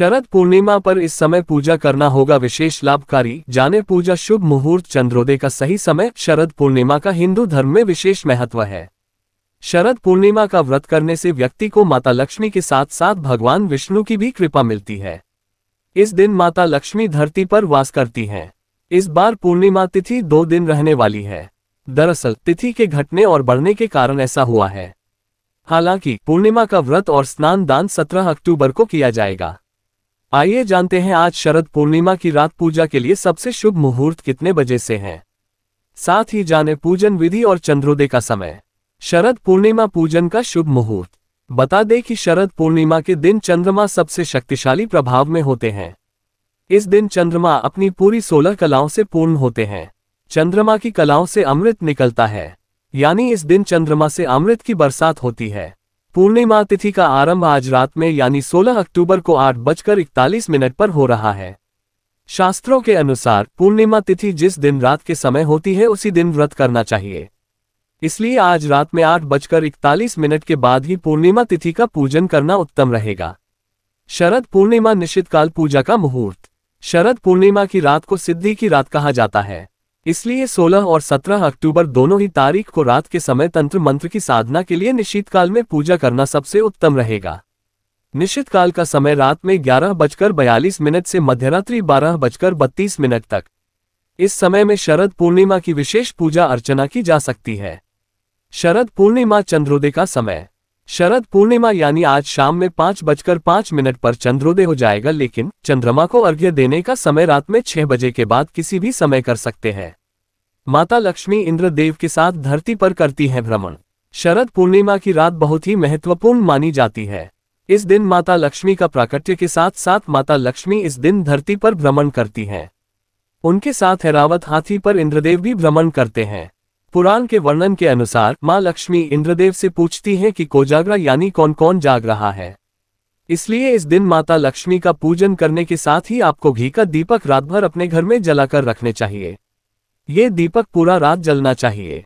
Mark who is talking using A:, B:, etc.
A: शरद पूर्णिमा पर इस समय पूजा करना होगा विशेष लाभकारी जाने पूजा शुभ मुहूर्त चंद्रोदय का सही समय शरद पूर्णिमा का हिंदू धर्म में विशेष महत्व है शरद पूर्णिमा का व्रत करने से व्यक्ति को माता लक्ष्मी के साथ साथ भगवान विष्णु की भी कृपा मिलती है इस दिन माता लक्ष्मी धरती पर वास करती हैं इस बार पूर्णिमा तिथि दो दिन रहने वाली है दरअसल तिथि के घटने और बढ़ने के कारण ऐसा हुआ है हालांकि पूर्णिमा का व्रत और स्नान दान 17 अक्टूबर को किया जाएगा आइए जानते हैं आज शरद पूर्णिमा की रात पूजा के लिए सबसे शुभ मुहूर्त कितने बजे से हैं साथ ही जाने पूजन विधि और चंद्रोदय का समय शरद पूर्णिमा पूजन का शुभ मुहूर्त बता दें कि शरद पूर्णिमा के दिन चंद्रमा सबसे शक्तिशाली प्रभाव में होते हैं इस दिन चंद्रमा अपनी पूरी सोलह कलाओं से पूर्ण होते हैं चंद्रमा की कलाओं से अमृत निकलता है यानी इस दिन चंद्रमा से अमृत की बरसात होती है पूर्णिमा तिथि का आरंभ आज रात में यानी 16 अक्टूबर को आठ बजकर इकतालीस मिनट पर हो रहा है शास्त्रों के अनुसार पूर्णिमा तिथि जिस दिन रात के समय होती है उसी दिन व्रत करना चाहिए इसलिए आज रात में आठ बजकर इकतालीस मिनट के बाद ही पूर्णिमा तिथि का पूजन करना उत्तम रहेगा शरद पूर्णिमा निश्चितकाल पूजा का मुहूर्त शरद पूर्णिमा की रात को सिद्धि की रात कहा जाता है इसलिए 16 और 17 अक्टूबर दोनों ही तारीख को रात के समय तंत्र मंत्र की साधना के लिए निश्चित काल में पूजा करना सबसे उत्तम रहेगा निश्चित काल का समय रात में ग्यारह बजकर बयालीस मिनट से मध्यरात्रि बारह बजकर बत्तीस मिनट तक इस समय में शरद पूर्णिमा की विशेष पूजा अर्चना की जा सकती है शरद पूर्णिमा चंद्रोदय का समय शरद पूर्णिमा यानी आज शाम में पाँच बजकर पाँच मिनट पर चंद्रोदय हो जाएगा लेकिन चंद्रमा को अर्घ्य देने का समय रात में छह बजे के बाद किसी भी समय कर सकते हैं माता लक्ष्मी इंद्रदेव के साथ धरती पर करती हैं भ्रमण शरद पूर्णिमा की रात बहुत ही महत्वपूर्ण मानी जाती है इस दिन माता लक्ष्मी का प्राकट्य के साथ साथ माता लक्ष्मी इस दिन धरती पर भ्रमण करती हैं उनके साथ हैरावत हाथी पर इंद्रदेव भी भ्रमण करते हैं पुराण के वर्णन के अनुसार माँ लक्ष्मी इंद्रदेव से पूछती हैं कि कोजागरा यानी कौन कौन जाग रहा है इसलिए इस दिन माता लक्ष्मी का पूजन करने के साथ ही आपको घी का दीपक रात भर अपने घर में जलाकर रखने चाहिए ये दीपक पूरा रात जलना चाहिए